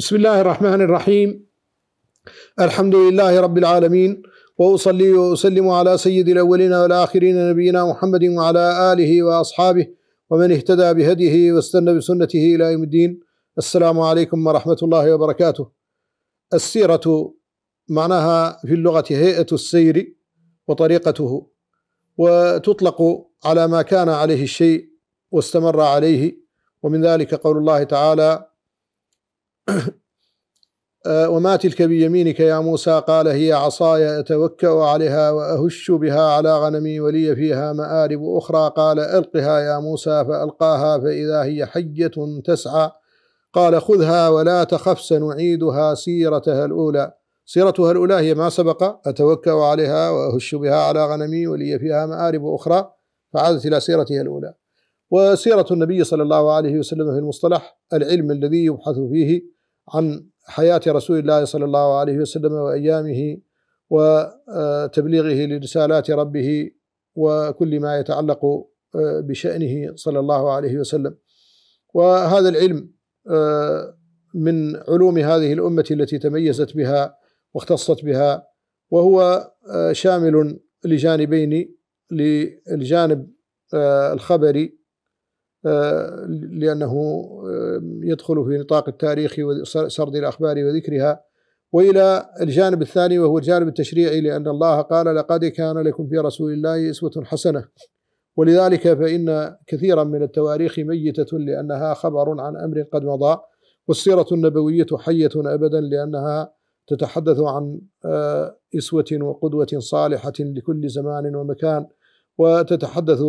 بسم الله الرحمن الرحيم الحمد لله رب العالمين وأصلي وأسلم على سيد الأولين والآخرين نبينا محمد وعلى آله وأصحابه ومن اهتدى بهديه واستنى بسنته إلى يوم الدين السلام عليكم ورحمة الله وبركاته السيرة معناها في اللغة هيئة السير وطريقته وتطلق على ما كان عليه الشيء واستمر عليه ومن ذلك قول الله تعالى آه، وما تلك بيمينك يا موسى قال هي عصاي أتوكأ عليها وأهش بها على غنمي ولي فيها مآرب أخرى قال ألقها يا موسى فألقاها فإذا هي حية تسعى قال خذها ولا تخف سنعيدها سيرتها الأولى سيرتها الأولى هي ما سبق أتوكأ عليها وأهش بها على غنمي ولي فيها مآرب أخرى فعادت إلى سيرتها الأولى وسيرة النبي صلى الله عليه وسلم في المصطلح العلم الذي يبحث فيه عن حياة رسول الله صلى الله عليه وسلم وأيامه وتبليغه آه، لرسالات ربه وكل ما يتعلق آه، بشأنه صلى الله عليه وسلم وهذا العلم آه، من علوم هذه الأمة التي تميزت بها واختصت بها وهو شامل لجانبين للجانب الخبري آه، لأنه آه، يدخل في نطاق التاريخ وسرد الأخبار وذكرها وإلى الجانب الثاني وهو الجانب التشريعي لأن الله قال لقد كان لكم في رسول الله أسوة حسنة ولذلك فإن كثيرا من التواريخ ميتة لأنها خبر عن أمر قد مضى والسيرة النبوية حية أبدا لأنها تتحدث عن آه، إسوة وقدوة صالحة لكل زمان ومكان وتتحدث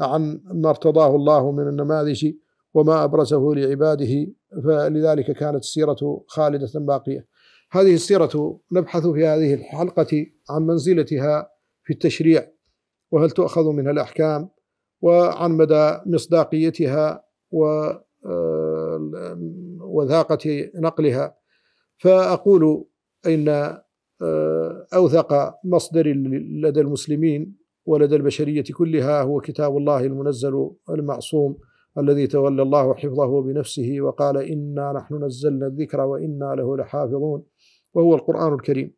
عن نعم، ما ارتضاه الله من النماذج وما أبرزه لعباده فلذلك كانت السيرة خالدة باقية هذه السيرة نبحث في هذه الحلقة عن منزلتها في التشريع وهل تؤخذ منها الأحكام وعن مدى مصداقيتها و آه، وذاقة نقلها فأقول إن آه، أوثق مصدر لدى المسلمين ولدى البشرية كلها هو كتاب الله المنزل المعصوم الذي تولى الله حفظه بنفسه وقال إنا نحن نزلنا الذكر وإنا له لحافظون وهو القرآن الكريم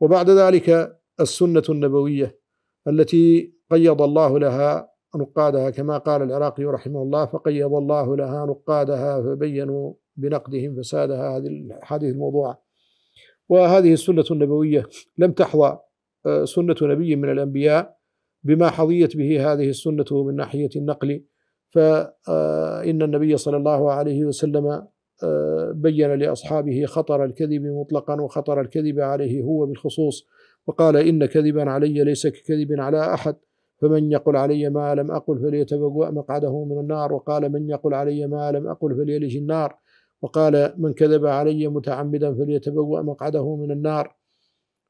وبعد ذلك السنة النبوية التي قيض الله لها نقادها كما قال العراقي رحمه الله فقيض الله لها نقادها فبينوا بنقدهم فسادها هذه الأحاديث الموضوعة وهذه السنة النبوية لم تحظى آه، سنة نبي من الأنبياء بما حظيت به هذه السنة من ناحية النقل فإن النبي صلى الله عليه وسلم آه، بين لأصحابه خطر الكذب مطلقا وخطر الكذب عليه هو بالخصوص وقال إن كذبا علي ليس ككذب على أحد فمن يقل علي ما لم أقل فليتبوأ مقعده من النار وقال من يقل علي ما لم أقل فليلج النار وقال من كذب علي متعمدا فليتبوأ مقعده من النار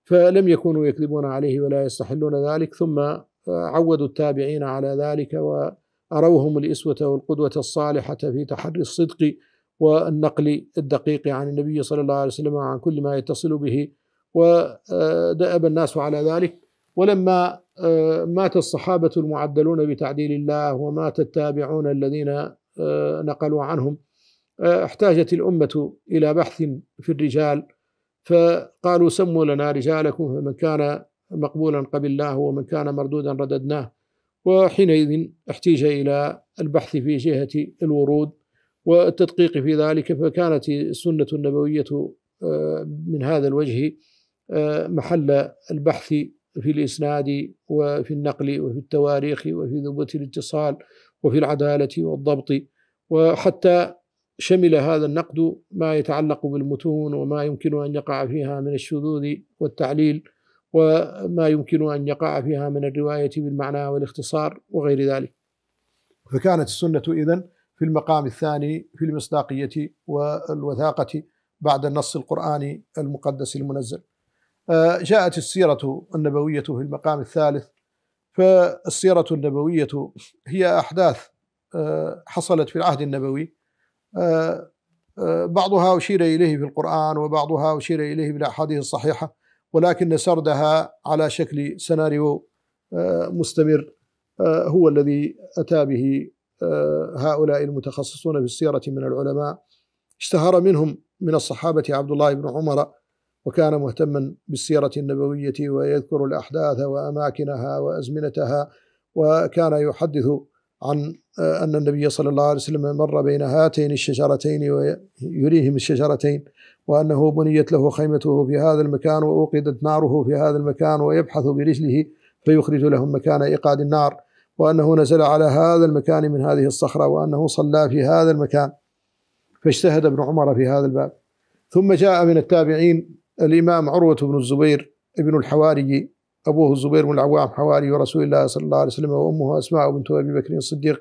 فلم يكونوا يكذبون عليه ولا يستحلون ذلك ثم عودوا التابعين على ذلك واروهم الاسوه والقدوه الصالحه في تحري الصدق والنقل الدقيق عن النبي صلى الله عليه وسلم وعن كل ما يتصل به ودأب الناس على ذلك ولما آه، مات الصحابة المعدلون بتعديل الله ومات التابعون الذين آه، نقلوا عنهم آه، احتاجت الأمة إلى بحث في الرجال فقالوا سموا لنا رجالكم فمن كان مقبولا قبلناه ومن كان مردودا رددناه وحينئذ احتيج إلى البحث في جهة الورود والتدقيق في ذلك فكانت السنة النبوية آه، من هذا الوجه آه، محل البحث في الإسناد وفي النقل وفي التواريخ وفي ذبوة الاتصال وفي العدالة والضبط وحتى شمل هذا النقد ما يتعلق بالمتون وما يمكن أن يقع فيها من الشذوذ والتعليل وما يمكن أن يقع فيها من الرواية بالمعنى والاختصار وغير ذلك فكانت السنة إذن في المقام الثاني في المصداقية والوثاقة بعد النص القرآني المقدس المنزل آه، جاءت السيرة النبوية في المقام الثالث فالسيرة النبوية هي أحداث آه، حصلت في العهد النبوي آه، بعضها أشير إليه في القرآن وبعضها أشير إليه بالأحاديث الصحيحة ولكن سردها على شكل سيناريو آه، مستمر آه، هو الذي أتى به آه، هؤلاء المتخصصون في السيرة من العلماء اشتهر منهم من الصحابة عبد الله بن عمر وكان مهتما بالسيرة النبوية ويذكر الأحداث وأماكنها وأزمنتها وكان يحدث عن آه، أن النبي صلى الله عليه وسلم مر بين هاتين الشجرتين ويريهم الشجرتين وأنه بنيت له خيمته في هذا المكان وأوقدت ناره في هذا المكان ويبحث برجله فيخرج لهم مكان إيقاد النار وأنه نزل على هذا المكان من هذه الصخرة وأنه صلى في هذا المكان فاجتهد ابن عمر في هذا الباب ثم جاء من التابعين الإمام عروة بن الزبير ابن الحواري أبوه الزبير بن العوام حواري ورسول الله صلى الله عليه وسلم وأمه أسماء بنت أبي بكر الصديق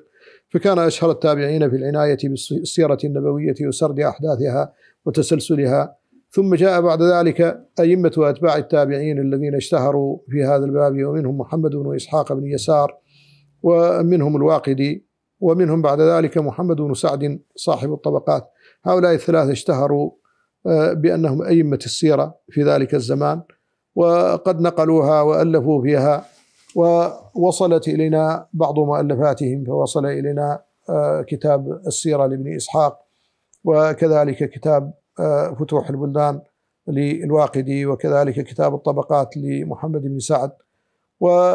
فكان أشهر التابعين في العناية بالسيرة النبوية وسرد أحداثها وتسلسلها ثم جاء بعد ذلك أئمة أتباع التابعين الذين اشتهروا في هذا الباب ومنهم محمد بن إسحاق بن يسار ومنهم الواقدي ومنهم بعد ذلك محمد بن سعد صاحب الطبقات هؤلاء الثلاثة اشتهروا آه، بأنهم أئمة السيرة في ذلك الزمان وقد نقلوها وألفوا فيها ووصلت إلينا بعض مؤلفاتهم فوصل إلينا آه، كتاب السيرة لابن إسحاق وكذلك كتاب آه، فتوح البلدان للواقدي وكذلك كتاب الطبقات لمحمد بن سعد وقد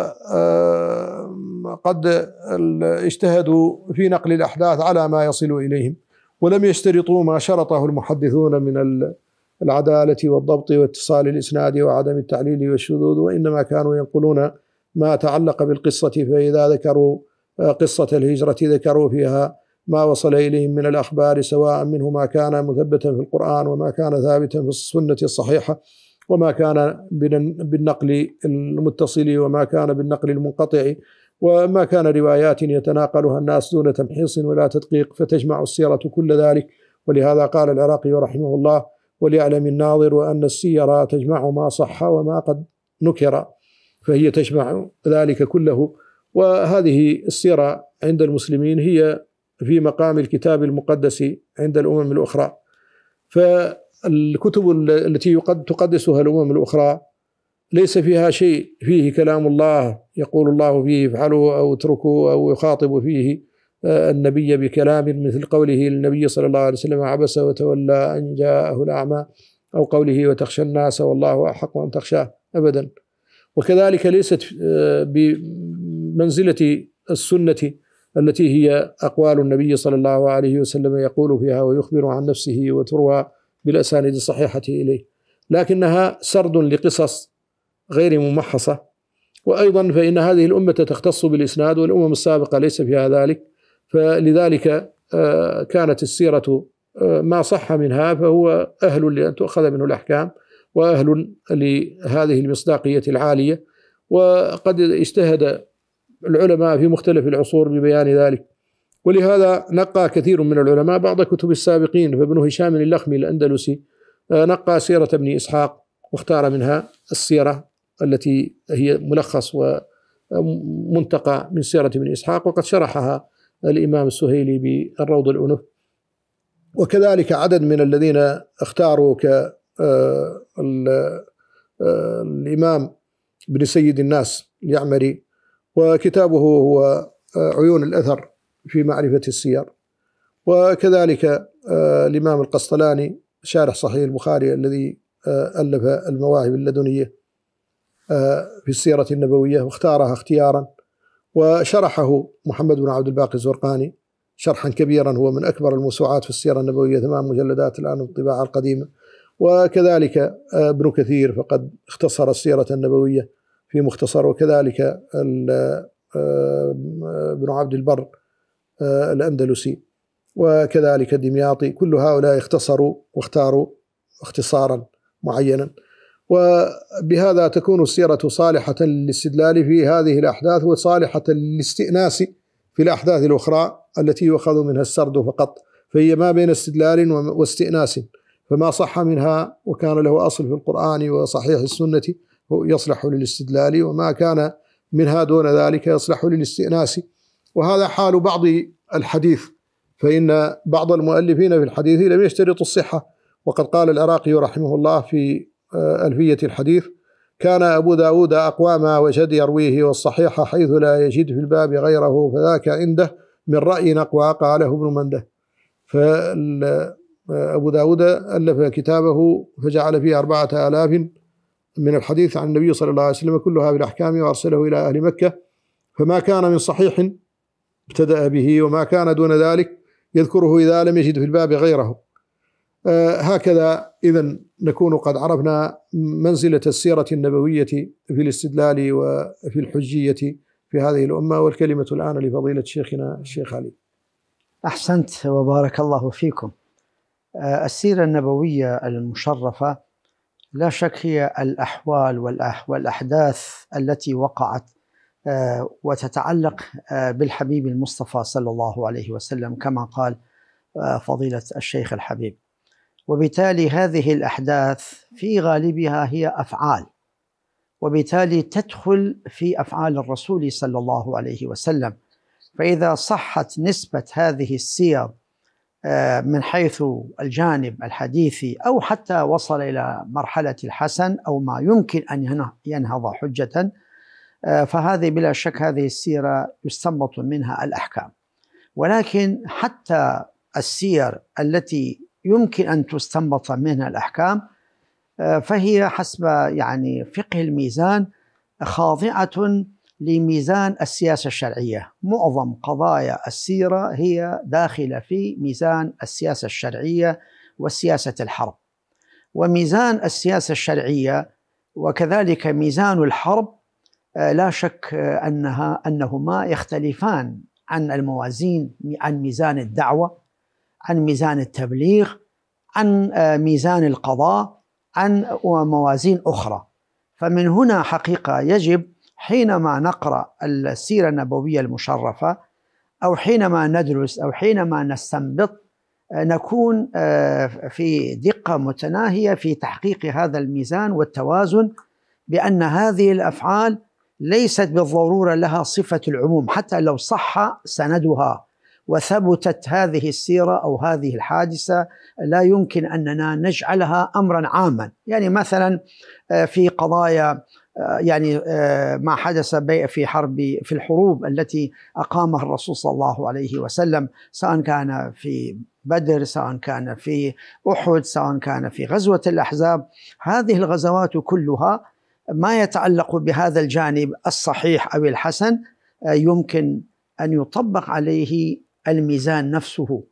آه، اجتهدوا في نقل الأحداث على ما يصل إليهم ولم يشترطوا ما شرطه المحدثون من العدالة والضبط واتصال الإسناد وعدم التعليل والشذوذ وإنما كانوا ينقلون ما تعلق بالقصة فإذا ذكروا آه، قصة الهجرة ذكروا فيها ما وصل إليهم من الأخبار سواء منه ما كان مثبتا في القرآن وما كان ثابتا في السنة الصحيحة وما كان بالنقل المتصل وما كان بالنقل المنقطع وما كان روايات يتناقلها الناس دون تمحيص ولا تدقيق فتجمع السيرة كل ذلك ولهذا قال العراقي رحمه الله وليعلم الناظر وأن السير تجمع ما صح وما قد نكر فهي تجمع ذلك كله وهذه السيرة عند المسلمين هي في مقام الكتاب المقدس عند الأمم الأخرى فالكتب التي تقدسها الأمم الأخرى ليس فيها شيء فيه كلام الله يقول الله فيه افعلوا أو اتركوا أو يخاطب فيه النبي بكلام مثل قوله للنبي صلى الله عليه وسلم عبس وتولى أن جاءه الأعمى أو قوله وتخشى الناس والله أحق أن تخشاه أبدا وكذلك ليست آه، بمنزلة السنة التي هي أقوال النبي صلى الله عليه وسلم يقول فيها ويخبر عن نفسه وتروى بالأسانيد الصحيحة إليه لكنها سرد لقصص غير ممحصة وأيضا فإن هذه الأمة تختص بالإسناد والأمم السابقة ليس فيها ذلك فلذلك آه، كانت السيرة آه، ما صح منها فهو أهل لأن تؤخذ منه الأحكام وأهل لهذه المصداقية العالية وقد اجتهد العلماء في مختلف العصور ببيان ذلك ولهذا نقى كثير من العلماء بعض كتب السابقين فابن هشام اللخمي الأندلسي آه، نقى سيرة ابن إسحاق واختار منها السيرة التي هي ملخص ومنتقى من سيرة ابن إسحاق وقد شرحها الإمام السهيلي بالروض الأنف وكذلك عدد من الذين اختاروا ك آه، آه، الإمام بن سيد الناس اليعمري وكتابه هو آه، عيون الأثر في معرفة السير وكذلك الإمام القسطلاني شارح صحيح البخاري الذي ألف المواهب اللدنية في السيرة النبوية واختارها اختيارا وشرحه محمد بن عبد الباقي الزرقاني شرحا كبيرا هو من أكبر الموسوعات في السيرة النبوية ثمان مجلدات الآن الطباعة القديمة وكذلك آه، ابن كثير فقد اختصر السيرة النبوية في مختصر وكذلك آه، ابن عبد البر آه، الأندلسي وكذلك الدمياطي كل هؤلاء اختصروا واختاروا اختصارا معينا وبهذا تكون السيرة صالحة للاستدلال في هذه الأحداث وصالحة للاستئناس في الأحداث الأخرى التي يؤخذ منها السرد فقط فهي ما بين استدلال واستئناس فما صح منها وكان له أصل في القرآن وصحيح السنة يصلح للاستدلال وما كان منها دون ذلك يصلح للاستئناس وهذا حال بعض الحديث فإن بعض المؤلفين في الحديث لم يشترطوا الصحة وقد قال العراقي رحمه الله في ألفية الحديث كان أبو داود ما وجد يرويه والصحيح حيث لا يجد في الباب غيره فذاك عنده من رأي نقوى قاله ابن منده فأبو داود ألف كتابه فجعل فيه أربعة آلاف من الحديث عن النبي صلى الله عليه وسلم كلها بالأحكام وأرسله إلى أهل مكة فما كان من صحيح ابتدأ به وما كان دون ذلك يذكره إذا لم يجد في الباب غيره هكذا إذا نكون قد عرفنا منزلة السيرة النبوية في الاستدلال وفي الحجية في هذه الأمة والكلمة الآن لفضيلة شيخنا الشيخ علي أحسنت وبارك الله فيكم آه، السيرة النبوية المشرفة لا شك هي الأحوال والأحداث التي وقعت آه، وتتعلق آه، بالحبيب المصطفى صلى الله عليه وسلم كما قال فضيلة الشيخ الحبيب وبالتالي هذه الأحداث في غالبها هي أفعال وبالتالي تدخل في أفعال الرسول صلى الله عليه وسلم فإذا صحت نسبة هذه السير آه، من حيث الجانب الحديثي أو حتى وصل إلى مرحلة الحسن أو ما يمكن أن ينهض حجة آه، فهذه بلا شك هذه السيرة يستنبط منها الأحكام ولكن حتى السير التي يمكن أن تستنبط منها الأحكام آه، فهي حسب يعني فقه الميزان خاضعة لميزان السياسة الشرعية معظم قضايا السيرة هي داخلة في ميزان السياسة الشرعية وسياسة الحرب وميزان السياسة الشرعية وكذلك ميزان الحرب آه، لا شك آه، أنها أنهما يختلفان عن الموازين عن ميزان الدعوة عن ميزان التبليغ عن آه، ميزان القضاء عن موازين اخرى فمن هنا حقيقه يجب حينما نقرا السيره النبويه المشرفه او حينما ندرس او حينما نستنبط آه، نكون آه، في دقه متناهيه في تحقيق هذا الميزان والتوازن بان هذه الافعال ليست بالضروره لها صفه العموم حتى لو صح سندها وثبتت هذه السيره او هذه الحادثه لا يمكن اننا نجعلها امرا عاما، يعني مثلا آه، في قضايا آه، يعني آه، ما حدث في حرب في الحروب التي اقامها الرسول صلى الله عليه وسلم سواء كان في بدر سواء كان في احد سواء كان في غزوه الاحزاب هذه الغزوات كلها ما يتعلق بهذا الجانب الصحيح او الحسن يمكن ان يطبق عليه الميزان نفسه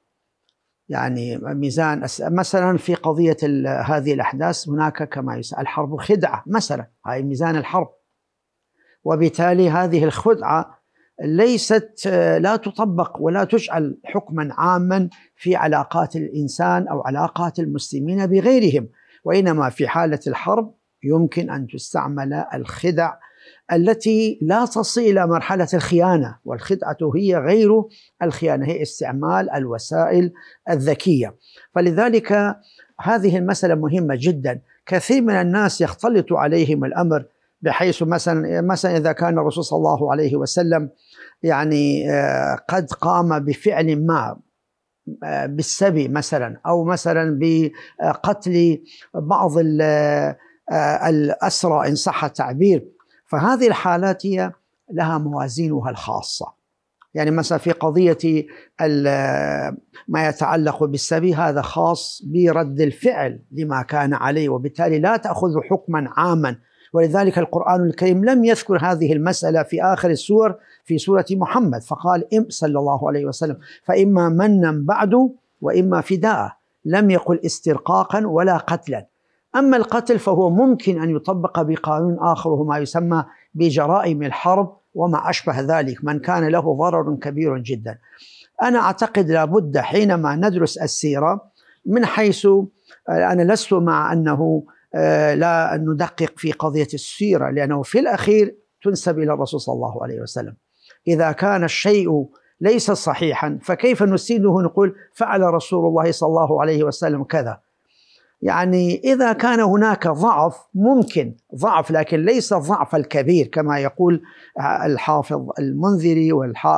يعني ميزان مثلا في قضية هذه الأحداث هناك كما يسأل الحرب خدعة مثلا هاي ميزان الحرب وبالتالي هذه الخدعة ليست لا تطبق ولا تجعل حكما عاما في علاقات الإنسان أو علاقات المسلمين بغيرهم وإنما في حالة الحرب يمكن أن تستعمل الخدع التي لا تصل الى مرحله الخيانه والخدعه هي غير الخيانه هي استعمال الوسائل الذكيه فلذلك هذه المساله مهمه جدا كثير من الناس يختلط عليهم الامر بحيث مثلا مثلا اذا كان الرسول صلى الله عليه وسلم يعني آه، قد قام بفعل ما آه، بالسبي مثلا او مثلا بقتل بعض آه، الاسرى ان صح التعبير فهذه الحالات هي لها موازينها الخاصه يعني مثلا في قضيه ما يتعلق بالسبي هذا خاص برد الفعل لما كان عليه وبالتالي لا تاخذ حكما عاما ولذلك القرآن الكريم لم يذكر هذه المسألة في آخر السور في سورة محمد فقال إم صلى الله عليه وسلم فإما منا بعد وإما فداء لم يقل استرقاقا ولا قتلا أما القتل فهو ممكن أن يطبق بقانون آخر وهو ما يسمى بجرائم الحرب وما أشبه ذلك من كان له ضرر كبير جدا أنا أعتقد لابد حينما ندرس السيرة من حيث أنا لست مع أنه آه، لا ندقق في قضية السيرة لأنه في الأخير تنسب إلى الرسول صلى الله عليه وسلم إذا كان الشيء ليس صحيحا فكيف نسيده نقول فعل رسول الله صلى الله عليه وسلم كذا يعني اذا كان هناك ضعف ممكن ضعف لكن ليس الضعف الكبير كما يقول آه، الحافظ المنذري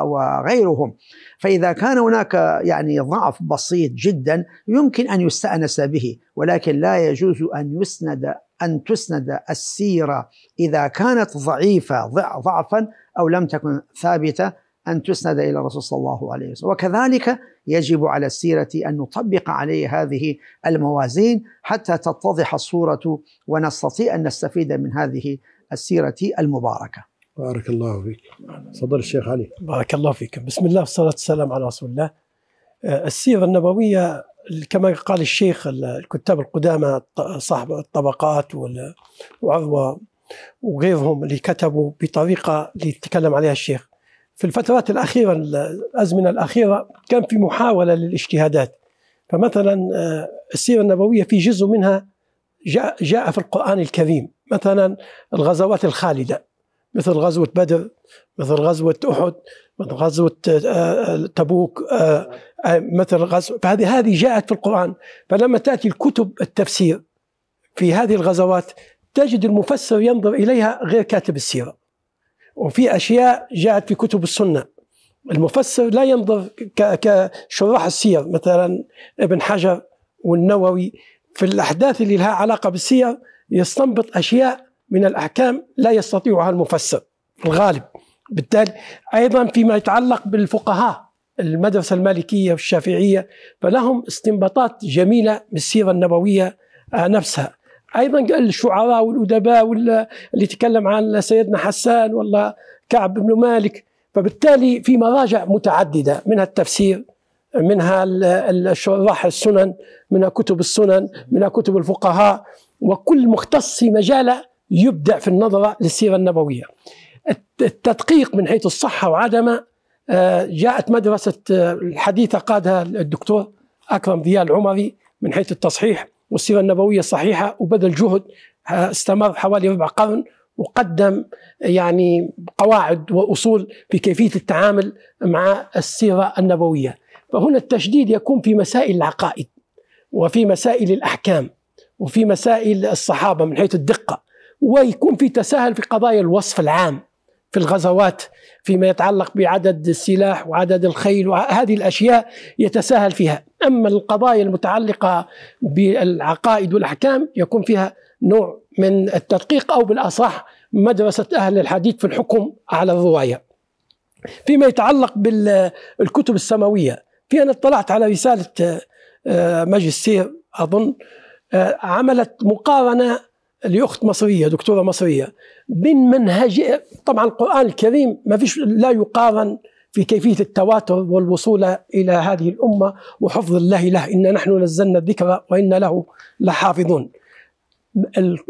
وغيرهم فاذا كان هناك يعني ضعف بسيط جدا يمكن ان يستانس به ولكن لا يجوز ان يسند ان تسند السيره اذا كانت ضعيفه ضعفا او لم تكن ثابته أن تسند إلى الرسول صلى الله عليه وسلم وكذلك يجب على السيرة أن نطبق عليه هذه الموازين حتى تتضح الصورة ونستطيع أن نستفيد من هذه السيرة المباركة بارك الله فيك تفضل الشيخ علي بارك الله فيك بسم الله والصلاة والسلام على رسول الله آه، السيرة النبوية كما قال الشيخ الكتاب القدامى صاحب الطبقات وعروة وغيرهم اللي كتبوا بطريقة اللي تكلم عليها الشيخ في الفترات الأخيرة الأزمنة الأخيرة كان في محاولة للاجتهادات فمثلا آه، السيرة النبوية في جزء منها جاء, جاء في القرآن الكريم مثلا الغزوات الخالدة مثل غزوة بدر مثل غزوة أحد مثل غزوة آه، آه، تبوك مثل غزوة فهذه هذه جاءت في القرآن فلما تأتي الكتب التفسير في هذه الغزوات تجد المفسر ينظر إليها غير كاتب السيرة وفي اشياء جاءت في كتب السنه المفسر لا ينظر كشراح السير مثلا ابن حجر والنووي في الاحداث اللي لها علاقه بالسير يستنبط اشياء من الاحكام لا يستطيعها المفسر في الغالب بالتالي ايضا فيما يتعلق بالفقهاء المدرسه المالكيه والشافعيه فلهم استنباطات جميله من السيره النبويه نفسها ايضا الشعراء والادباء ولا اللي تكلم عن سيدنا حسان ولا كعب بن مالك فبالتالي في مراجع متعدده منها التفسير منها الشراح السنن منها كتب السنن منها كتب الفقهاء وكل مختص في مجاله يبدع في النظره للسيره النبويه التدقيق من حيث الصحه وعدمه آه، جاءت مدرسه آه، الحديثه قادها الدكتور اكرم ضياء العمري من حيث التصحيح والسيرة النبوية صحيحة وبذل جهد آه، استمر حوالي ربع قرن وقدم يعني قواعد وأصول في كيفية التعامل مع السيرة النبوية فهنا التشديد يكون في مسائل العقائد وفي مسائل الأحكام وفي مسائل الصحابة من حيث الدقة ويكون في تساهل في قضايا الوصف العام في الغزوات فيما يتعلق بعدد السلاح وعدد الخيل وهذه الأشياء يتساهل فيها أما القضايا المتعلقة بالعقائد والأحكام يكون فيها نوع من التدقيق أو بالأصح مدرسة أهل الحديث في الحكم على الرواية فيما يتعلق بالكتب السماوية في أنا اطلعت على رسالة آه، ماجستير أظن آه، عملت مقارنة لاخت مصريه دكتوره مصريه من منهج طبعا القران الكريم ما فيش لا يقارن في كيفيه التواتر والوصول الى هذه الامه وحفظ الله له انا نحن نزلنا الذكر وانا له لحافظون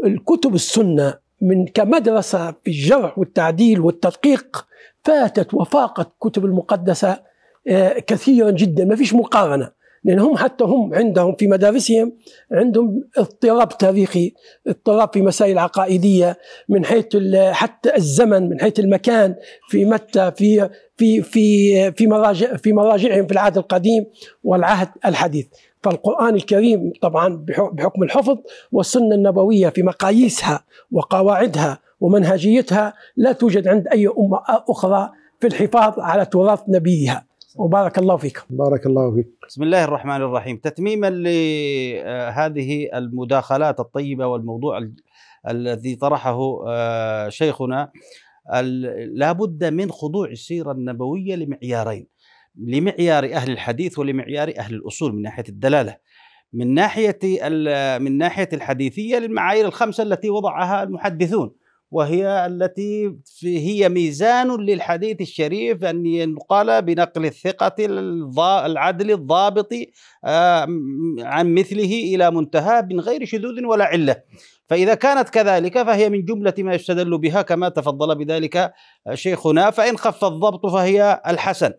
الكتب السنه من كمدرسه في الجرح والتعديل والتدقيق فاتت وفاقت كتب المقدسه آه، كثيرا جدا ما فيش مقارنه لأنهم حتى هم عندهم في مدارسهم عندهم اضطراب تاريخي اضطراب في مسائل عقائدية من حيث حتى الزمن من حيث المكان في متى في في في في مراجع في مراجعهم في العهد القديم والعهد الحديث فالقرآن الكريم طبعا بحكم الحفظ والسنة النبوية في مقاييسها وقواعدها ومنهجيتها لا توجد عند أي أمة أخرى في الحفاظ على تراث نبيها وبارك الله فيكم بارك الله فيك بسم الله الرحمن الرحيم تتميما لهذه آه، المداخلات الطيبة والموضوع الذي طرحه آه، شيخنا لابد من خضوع السيرة النبوية لمعيارين لمعيار أهل الحديث ولمعيار أهل الأصول من ناحية الدلالة من ناحية من ناحية الحديثية للمعايير الخمسة التي وضعها المحدثون وهي التي هي ميزان للحديث الشريف أن ينقل بنقل الثقة العدل الضابط آه، عن مثله إلى منتهى من غير شذوذ ولا علة فإذا كانت كذلك فهي من جملة ما يستدل بها كما تفضل بذلك شيخنا فإن خف الضبط فهي الحسن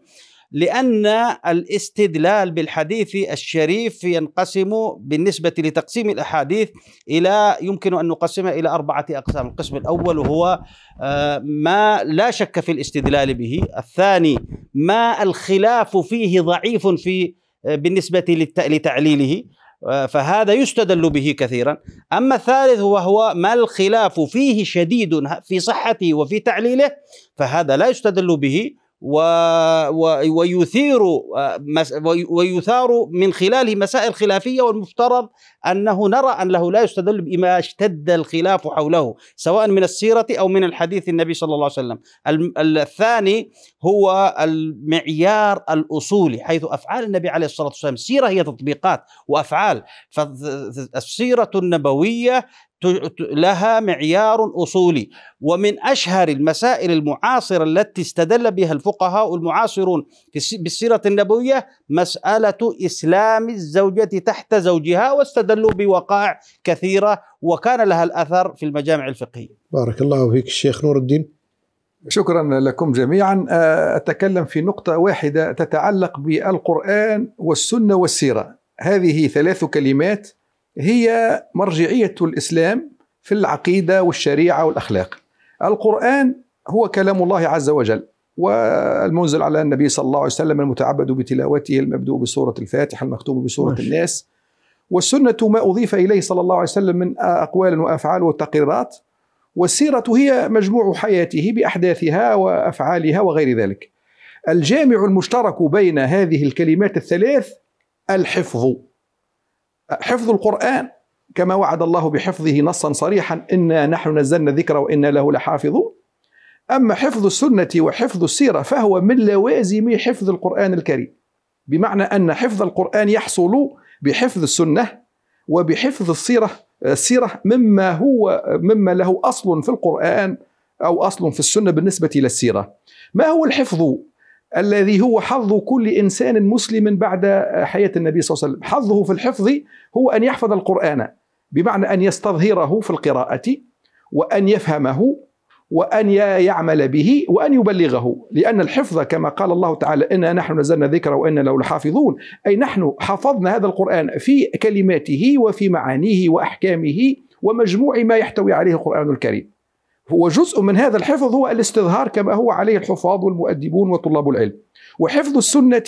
لأن الاستدلال بالحديث الشريف ينقسم بالنسبة لتقسيم الأحاديث إلى يمكن أن نقسمها إلى أربعة أقسام القسم الأول هو آه، ما لا شك في الاستدلال به الثاني ما الخلاف فيه ضعيف في آه، بالنسبة لتعليله آه، فهذا يستدل به كثيرا أما الثالث وهو ما الخلاف فيه شديد في صحته وفي تعليله فهذا لا يستدل به و... و... ويثير ويثار من خلاله مسائل خلافية والمفترض أنه نرى أنه لا يستدل بما اشتد الخلاف حوله سواء من السيرة أو من الحديث النبي صلى الله عليه وسلم الثاني هو المعيار الأصولي حيث أفعال النبي عليه الصلاة والسلام سيرة هي تطبيقات وأفعال فالسيرة النبوية لها معيار اصولي ومن اشهر المسائل المعاصره التي استدل بها الفقهاء المعاصرون بالسيره النبويه مساله اسلام الزوجه تحت زوجها واستدلوا بوقائع كثيره وكان لها الاثر في المجامع الفقهيه. بارك الله فيك الشيخ نور الدين. شكرا لكم جميعا آه، اتكلم في نقطه واحده تتعلق بالقران والسنه والسيره هذه ثلاث كلمات هي مرجعية الإسلام في العقيدة والشريعة والأخلاق القرآن هو كلام الله عز وجل والمنزل على النبي صلى الله عليه وسلم المتعبد بتلاوته المبدوء بسورة الفاتحة المختوم بسورة ماشي. الناس والسنة ما أضيف إليه صلى الله عليه وسلم من أقوال وأفعال وتقريرات والسيرة هي مجموع حياته بأحداثها وأفعالها وغير ذلك الجامع المشترك بين هذه الكلمات الثلاث الحفظ حفظ القرآن كما وعد الله بحفظه نصا صريحا إنا نحن نزلنا الذكر وإنا له لحافظون أما حفظ السنة وحفظ السيرة فهو من لوازم حفظ القرآن الكريم بمعنى أن حفظ القرآن يحصل بحفظ السنة وبحفظ السيرة السيرة مما هو مما له أصل في القرآن أو أصل في السنة بالنسبة للسيرة ما هو الحفظ الذي هو حظ كل انسان مسلم بعد حياه النبي صلى الله عليه وسلم، حظه في الحفظ هو ان يحفظ القران بمعنى ان يستظهره في القراءه وان يفهمه وأن يعمل به وأن يبلغه لأن الحفظ كما قال الله تعالى إنا نحن نزلنا الذكر وإنا له لحافظون أي نحن حفظنا هذا القرآن في كلماته وفي معانيه وأحكامه ومجموع ما يحتوي عليه القرآن الكريم وجزء من هذا الحفظ هو الاستظهار كما هو عليه الحفاظ والمؤدبون وطلاب العلم وحفظ السنة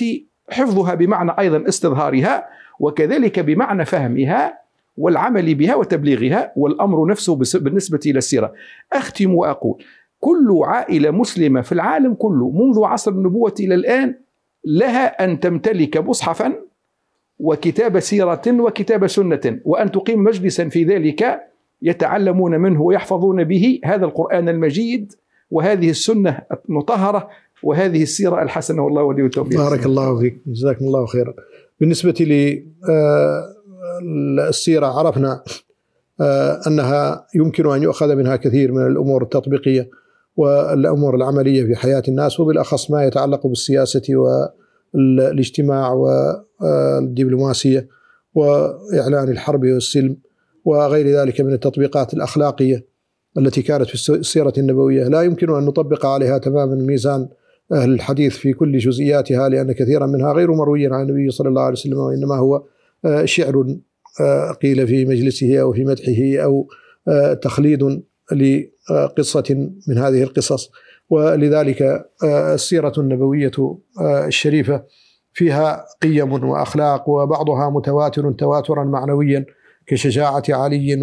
حفظها بمعنى أيضا استظهارها وكذلك بمعنى فهمها والعمل بها وتبليغها والأمر نفسه بالنسبة إلى السيرة أختم وأقول كل عائلة مسلمة في العالم كله منذ عصر النبوة إلى الآن لها أن تمتلك مصحفا وكتاب سيرة وكتاب سنة وأن تقيم مجلسا في ذلك يتعلمون منه ويحفظون به هذا القرآن المجيد وهذه السنة المطهرة وهذه السيرة الحسنة والله ولي التوفيق بارك الله فيك جزاكم الله خيرا بالنسبة للسيرة آه، عرفنا آه، أنها يمكن أن يؤخذ منها كثير من الأمور التطبيقية والأمور العملية في حياة الناس وبالأخص ما يتعلق بالسياسة والاجتماع والدبلوماسية وإعلان الحرب والسلم وغير ذلك من التطبيقات الأخلاقية التي كانت في السيرة النبوية لا يمكن أن نطبق عليها تماما ميزان أهل الحديث في كل جزئياتها لأن كثيرا منها غير مروي عن النبي صلى الله عليه وسلم وإنما هو آه، شعر آه، قيل في مجلسه أو في مدحه أو آه، تخليد لقصة من هذه القصص ولذلك السيرة النبوية الشريفة فيها قيم وأخلاق وبعضها متواتر تواترا معنويا كشجاعة علي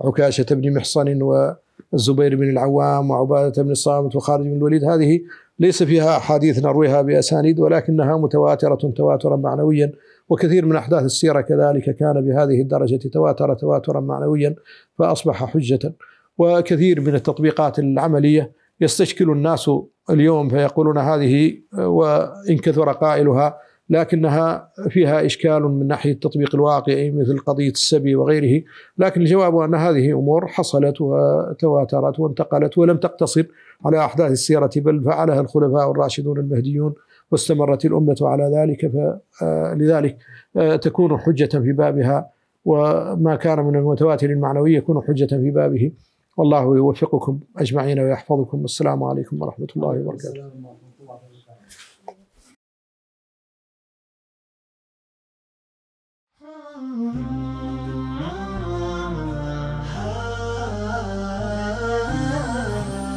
وعكاشة بن محصن والزبير بن العوام وعبادة بن الصامت وخالد بن الوليد هذه ليس فيها أحاديث نرويها بأسانيد ولكنها متواترة تواترا معنويا وكثير من أحداث السيرة كذلك كان بهذه الدرجة تواتر تواترا معنويا فأصبح حجة وكثير من التطبيقات العملية يستشكل الناس اليوم فيقولون هذه وإن كثر قائلها لكنها فيها إشكال من ناحية التطبيق الواقعي مثل قضية السبي وغيره لكن الجواب أن هذه أمور حصلت وتواترت وانتقلت ولم تقتصر على أحداث السيرة بل فعلها الخلفاء الراشدون المهديون واستمرت الأمة على ذلك فلذلك آه، آه، تكون حجة في بابها وما كان من المتواتر المعنوي يكون حجة في بابه والله يوفقكم أجمعين ويحفظكم والسلام عليكم ورحمة الله وبركاته